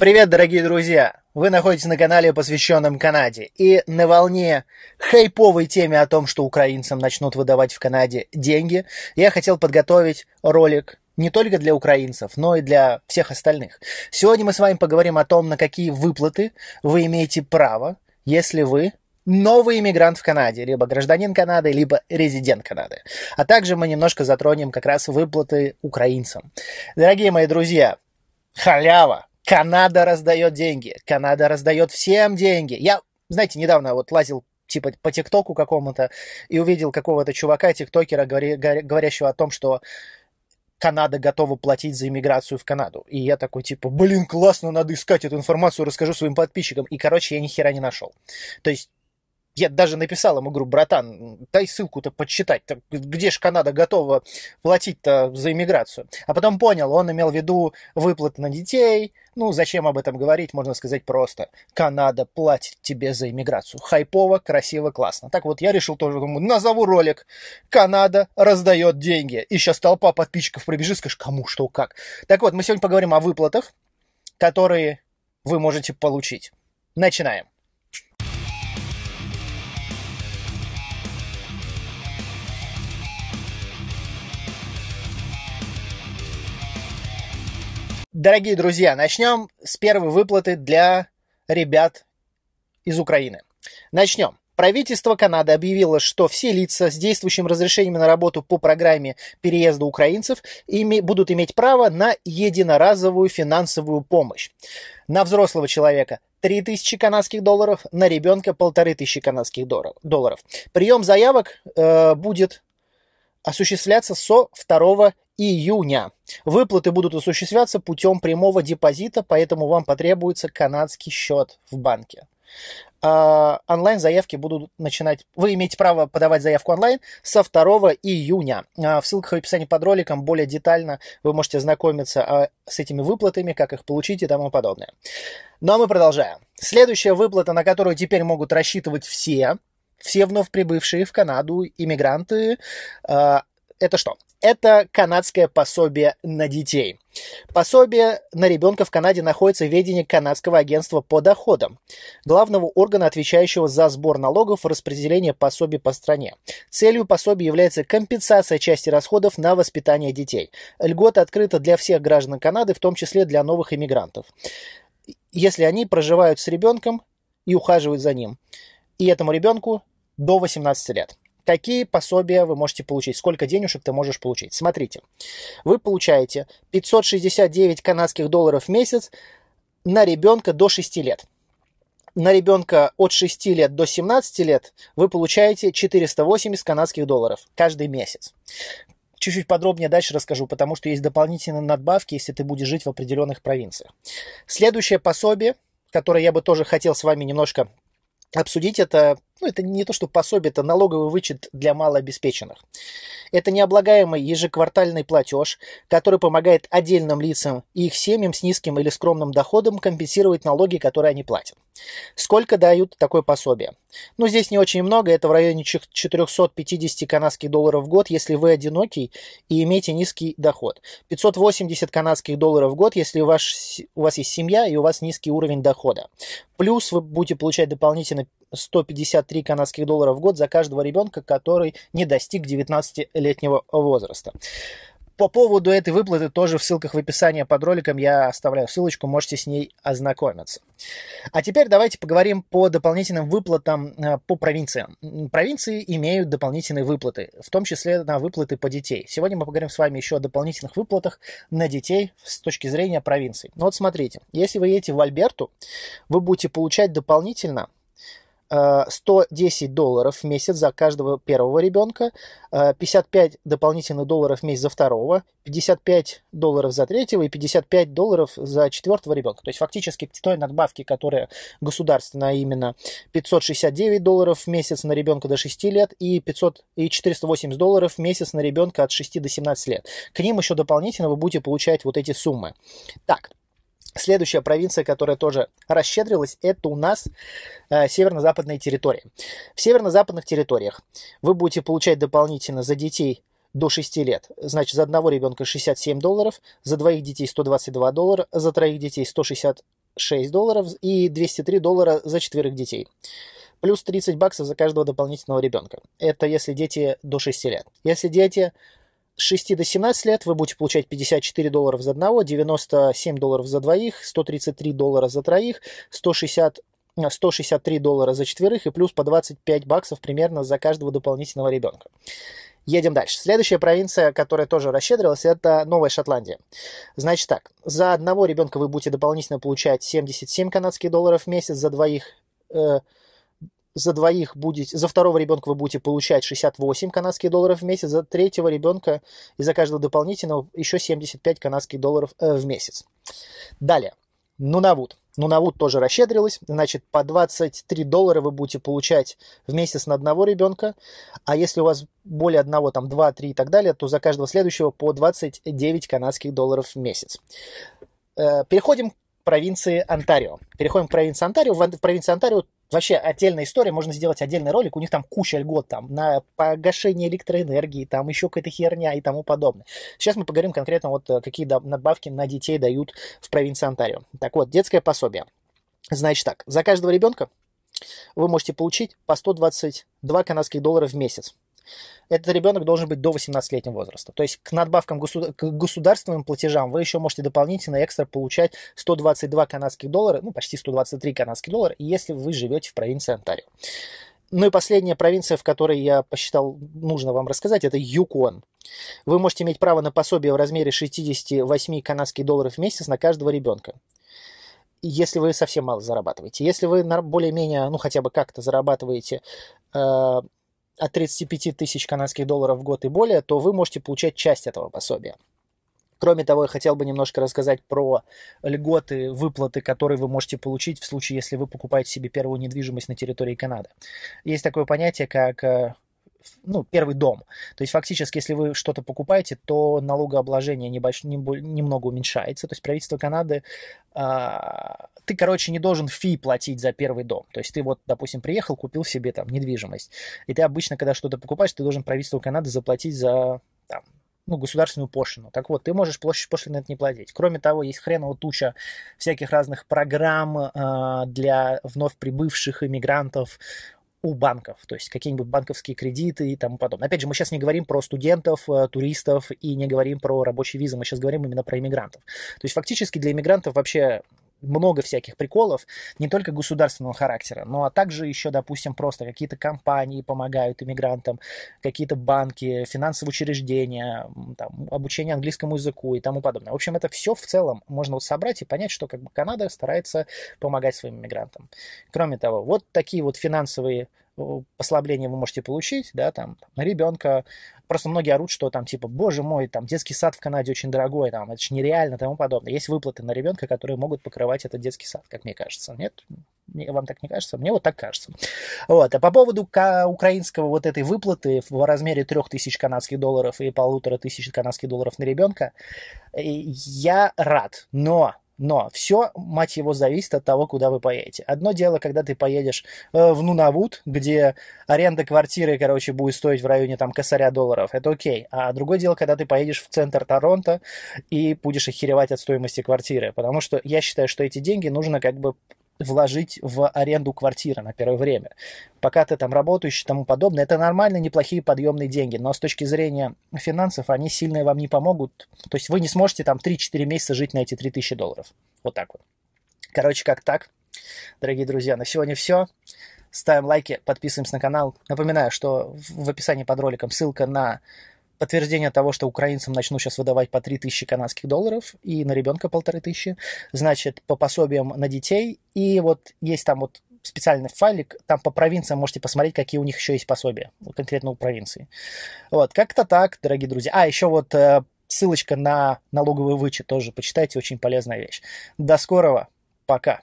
Привет, дорогие друзья! Вы находитесь на канале, посвященном Канаде, и на волне хайповой теме о том, что украинцам начнут выдавать в Канаде деньги, я хотел подготовить ролик не только для украинцев, но и для всех остальных. Сегодня мы с вами поговорим о том, на какие выплаты вы имеете право, если вы новый иммигрант в Канаде, либо гражданин Канады, либо резидент Канады. А также мы немножко затронем как раз выплаты украинцам. Дорогие мои друзья, халява – Канада раздает деньги, Канада раздает всем деньги. Я, знаете, недавно вот лазил типа по ТикТоку какому-то и увидел какого-то чувака, тиктокера, говорящего о том, что Канада готова платить за иммиграцию в Канаду. И я такой, типа, блин, классно, надо искать эту информацию, расскажу своим подписчикам. И, короче, я ни хера не нашел. То есть я даже написал ему, говорю, братан, дай ссылку-то подсчитать. Так где же Канада готова платить-то за иммиграцию? А потом понял, он имел в виду выплаты на детей. Ну, зачем об этом говорить, можно сказать просто. Канада платит тебе за иммиграцию. Хайпово, красиво, классно. Так вот, я решил тоже, думаю, назову ролик. Канада раздает деньги. И сейчас толпа подписчиков прибежит, скажешь, кому, что, как. Так вот, мы сегодня поговорим о выплатах, которые вы можете получить. Начинаем. Дорогие друзья, начнем с первой выплаты для ребят из Украины. Начнем. Правительство Канады объявило, что все лица с действующим разрешением на работу по программе переезда украинцев ими будут иметь право на единоразовую финансовую помощь. На взрослого человека 3000 канадских долларов, на ребенка 1500 канадских долларов. Прием заявок э, будет осуществляться со 2 июня. Выплаты будут осуществляться путем прямого депозита, поэтому вам потребуется канадский счет в банке. А, Онлайн-заявки будут начинать... Вы имеете право подавать заявку онлайн со 2 июня. А, в ссылках в описании под роликом более детально вы можете ознакомиться а, с этими выплатами, как их получить и тому подобное. Ну а мы продолжаем. Следующая выплата, на которую теперь могут рассчитывать все, все вновь прибывшие в Канаду иммигранты, это что? это канадское пособие на детей. Пособие на ребенка в Канаде находится в ведении Канадского агентства по доходам, главного органа, отвечающего за сбор налогов и распределение пособий по стране. Целью пособия является компенсация части расходов на воспитание детей. Льгота открыта для всех граждан Канады, в том числе для новых иммигрантов, если они проживают с ребенком и ухаживают за ним, и этому ребенку до 18 лет какие пособия вы можете получить, сколько денежек ты можешь получить. Смотрите, вы получаете 569 канадских долларов в месяц на ребенка до 6 лет. На ребенка от 6 лет до 17 лет вы получаете 480 канадских долларов каждый месяц. Чуть-чуть подробнее дальше расскажу, потому что есть дополнительные надбавки, если ты будешь жить в определенных провинциях. Следующее пособие, которое я бы тоже хотел с вами немножко обсудить, это ну, это не то, что пособие, это налоговый вычет для малообеспеченных. Это необлагаемый ежеквартальный платеж, который помогает отдельным лицам и их семьям с низким или скромным доходом компенсировать налоги, которые они платят. Сколько дают такое пособие? Ну, здесь не очень много, это в районе 450 канадских долларов в год, если вы одинокий и имеете низкий доход. 580 канадских долларов в год, если у у вас есть семья и у вас низкий уровень дохода. Плюс вы будете получать дополнительно 153 канадских доллара в год за каждого ребенка, который не достиг 19-летнего возраста. По поводу этой выплаты тоже в ссылках в описании под роликом я оставляю ссылочку, можете с ней ознакомиться. А теперь давайте поговорим по дополнительным выплатам э, по провинциям. Провинции имеют дополнительные выплаты, в том числе на выплаты по детей. Сегодня мы поговорим с вами еще о дополнительных выплатах на детей с точки зрения провинций. Ну вот смотрите, если вы едете в Альберту, вы будете получать дополнительно 110 э, долларов в месяц за каждого первого ребенка, 55 э, дополнительных долларов в месяц за второго, 55 долларов за третьего и 55 долларов за четвертого ребенка. То есть фактически к той надбавке, которая государственная а именно 569 долларов в месяц на ребенка до 6 лет и, 500, и 480 долларов в месяц на ребенка от 6 до 17 лет. К ним еще дополнительно вы будете получать вот эти суммы. Так, Следующая провинция, которая тоже расщедрилась, это у нас э, северно-западные территории. В северно-западных территориях вы будете получать дополнительно за детей до 6 лет. Значит, за одного ребенка 67 долларов, за двоих детей 122 доллара, за троих детей 166 долларов и 203 доллара за четверых детей. Плюс 30 баксов за каждого дополнительного ребенка. Это если дети до 6 лет. Если дети 6 до 17 лет вы будете получать 54 долларов за одного, 97 долларов за двоих, 133 доллара за троих, 160 163 э, доллара за четверых и плюс по 25 баксов примерно за каждого дополнительного ребенка. Едем дальше. Следующая провинция, которая тоже расщедрилась, это Новая Шотландия. Значит так, за одного ребенка вы будете дополнительно получать 77 канадских долларов в месяц, за двоих э, за двоих будете, за второго ребенка вы будете получать 68 канадских долларов в месяц, за третьего ребенка и за каждого дополнительного еще 75 канадских долларов э, в месяц. Далее. Нунавуд. Нунавуд тоже расщедрилась. Значит, по 23 доллара вы будете получать в месяц на одного ребенка. А если у вас более одного, там 2, 3 и так далее, то за каждого следующего по 29 канадских долларов в месяц. Э, переходим к провинции Онтарио. Переходим к провинции Онтарио. В провинции Онтарио Вообще отдельная история, можно сделать отдельный ролик, у них там куча льгот там на погашение электроэнергии, там еще какая-то херня и тому подобное. Сейчас мы поговорим конкретно вот э, какие надбавки на детей дают в провинции Онтарио. Так вот, детское пособие. Значит так, за каждого ребенка вы можете получить по 122 канадских доллара в месяц этот ребенок должен быть до 18-летнего возраста. То есть к надбавкам к государственным платежам вы еще можете дополнительно экстра получать 122 канадских доллара, ну почти 123 канадских доллара, если вы живете в провинции Онтарио. Ну и последняя провинция, в которой я посчитал нужно вам рассказать, это Юкон. Вы можете иметь право на пособие в размере 68 канадских долларов в месяц на каждого ребенка если вы совсем мало зарабатываете. Если вы более-менее, ну хотя бы как-то зарабатываете э, от 35 тысяч канадских долларов в год и более, то вы можете получать часть этого пособия. Кроме того, я хотел бы немножко рассказать про льготы, выплаты, которые вы можете получить в случае, если вы покупаете себе первую недвижимость на территории Канады. Есть такое понятие, как э, ну, первый дом. То есть фактически, если вы что-то покупаете, то налогообложение небольш... немного уменьшается. То есть правительство Канады а, ты, короче, не должен фи платить за первый дом. То есть ты вот, допустим, приехал, купил себе там недвижимость. И ты обычно, когда что-то покупаешь, ты должен правительству Канады заплатить за там, ну, государственную пошлину. Так вот, ты можешь площадь пошлины это не платить. Кроме того, есть хреново туча всяких разных программ э, для вновь прибывших иммигрантов у банков, то есть какие-нибудь банковские кредиты и тому подобное. Опять же, мы сейчас не говорим про студентов, э, туристов и не говорим про рабочие визы, мы сейчас говорим именно про иммигрантов. То есть фактически для иммигрантов вообще много всяких приколов, не только государственного характера, но ну, а также еще, допустим, просто какие-то компании помогают иммигрантам, какие-то банки, финансовые учреждения, там, обучение английскому языку и тому подобное. В общем, это все в целом можно вот собрать и понять, что как бы Канада старается помогать своим иммигрантам. Кроме того, вот такие вот финансовые послабление вы можете получить, да, там, на ребенка. Просто многие орут, что там, типа, боже мой, там, детский сад в Канаде очень дорогой, там, это же нереально, тому подобное. Есть выплаты на ребенка, которые могут покрывать этот детский сад, как мне кажется. Нет? Вам так не кажется? Мне вот так кажется. Вот. А по поводу украинского вот этой выплаты в размере 3000 канадских долларов и полутора тысяч канадских долларов на ребенка, э, я рад, но но все, мать его, зависит от того, куда вы поедете. Одно дело, когда ты поедешь э, в Нунавут, где аренда квартиры, короче, будет стоить в районе там косаря долларов, это окей. А другое дело, когда ты поедешь в центр Торонто и будешь охеревать от стоимости квартиры. Потому что я считаю, что эти деньги нужно как бы вложить в аренду квартиры на первое время. Пока ты там работаешь и тому подобное, это нормально, неплохие подъемные деньги, но с точки зрения финансов они сильно вам не помогут. То есть вы не сможете там 3-4 месяца жить на эти 3000 долларов. Вот так вот. Короче, как так. Дорогие друзья, на сегодня все. Ставим лайки, подписываемся на канал. Напоминаю, что в описании под роликом ссылка на подтверждение того, что украинцам начнут сейчас выдавать по 3000 канадских долларов и на ребенка полторы тысячи, значит, по пособиям на детей, и вот есть там вот специальный файлик, там по провинциям можете посмотреть, какие у них еще есть пособия, конкретно у провинции. Вот, как-то так, дорогие друзья. А, еще вот э, ссылочка на налоговый вычет тоже почитайте, очень полезная вещь. До скорого, пока.